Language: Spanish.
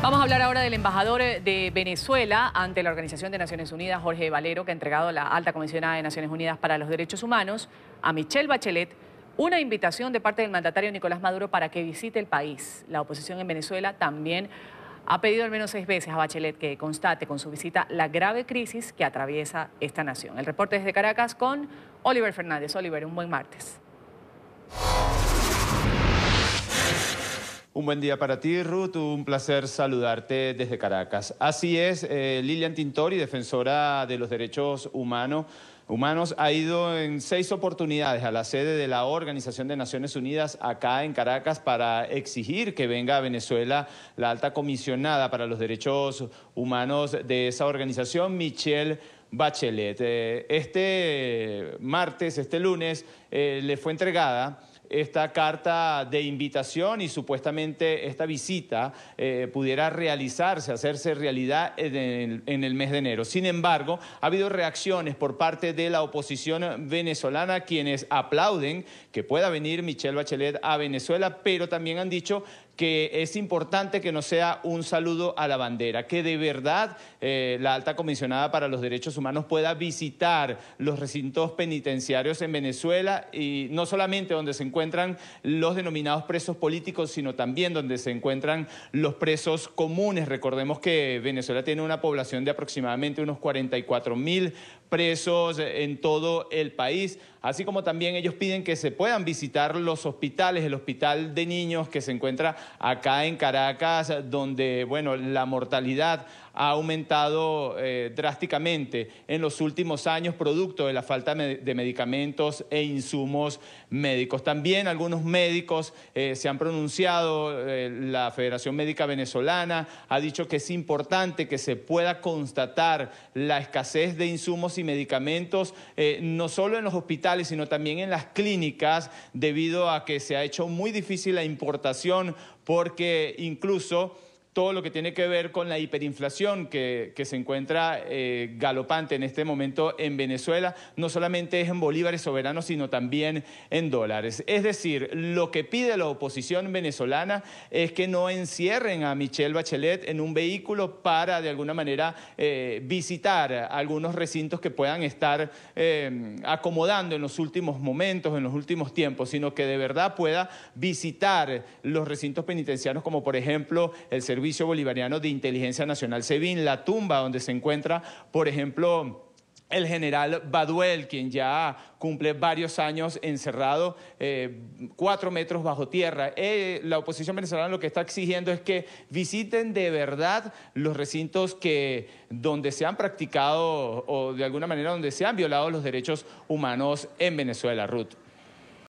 Vamos a hablar ahora del embajador eh, de Venezuela ante la Organización de Naciones Unidas, Jorge Valero, que ha entregado a la alta comisionada de Naciones Unidas para los Derechos Humanos a Michelle Bachelet una invitación de parte del mandatario Nicolás Maduro para que visite el país. La oposición en Venezuela también ha pedido al menos seis veces a Bachelet que constate con su visita la grave crisis que atraviesa esta nación. El reporte desde Caracas con Oliver Fernández. Oliver, un buen martes. Un buen día para ti, Ruth. Un placer saludarte desde Caracas. Así es, eh, Lilian Tintori, defensora de los derechos humanos, Humanos ha ido en seis oportunidades a la sede de la Organización de Naciones Unidas acá en Caracas para exigir que venga a Venezuela la alta comisionada para los derechos humanos de esa organización, Michelle. Bachelet. Eh, este martes, este lunes, eh, le fue entregada esta carta de invitación y supuestamente esta visita eh, pudiera realizarse, hacerse realidad en el, mes de enero. Sin embargo, ha habido reacciones por parte de la oposición venezolana quienes aplauden que pueda venir Michelle Bachelet a Venezuela, pero también han dicho que es importante que no sea un saludo a la bandera, que de verdad eh, la alta comisionada para los derechos humanos pueda visitar los recintos penitenciarios en Venezuela y no solamente donde se encuentra encuentran los denominados presos políticos, sino también donde se encuentran los presos comunes. Recordemos que Venezuela tiene una población de aproximadamente unos 44 mil presos en todo el país, así como también ellos piden que se puedan visitar los hospitales, el hospital de niños que se encuentra acá en Caracas, donde, bueno, la mortalidad ha aumentado eh, drásticamente en los últimos años, producto de la falta de medicamentos e insumos médicos. También también algunos médicos eh, se han pronunciado, eh, la Federación Médica Venezolana ha dicho que es importante que se pueda constatar la escasez de insumos y medicamentos, eh, no solo en los hospitales, sino también en las clínicas, debido a que se ha hecho muy difícil la importación porque incluso todo lo que tiene que ver con la hiperinflación que, se encuentra eh, galopante en este momento en Venezuela, no solamente es en bolívares soberanos, sino también en dólares. Es decir, lo que pide la oposición venezolana es que no encierren a Michelle Bachelet en un vehículo para, de alguna manera, eh, visitar algunos recintos que puedan estar eh, acomodando en los últimos momentos, en los últimos tiempos, sino que de verdad pueda visitar los recintos penitenciarios, como por ejemplo el Servicio Bolivariano de Inteligencia Nacional, SEBIN, la tumba donde se encuentra, por ejemplo, el general Baduel, quien ya cumple varios años encerrado, eh, cuatro metros bajo tierra. Eh, la oposición venezolana lo que está exigiendo es que visiten de verdad los recintos que, donde se han practicado o de alguna manera donde se han violado los derechos humanos en Venezuela,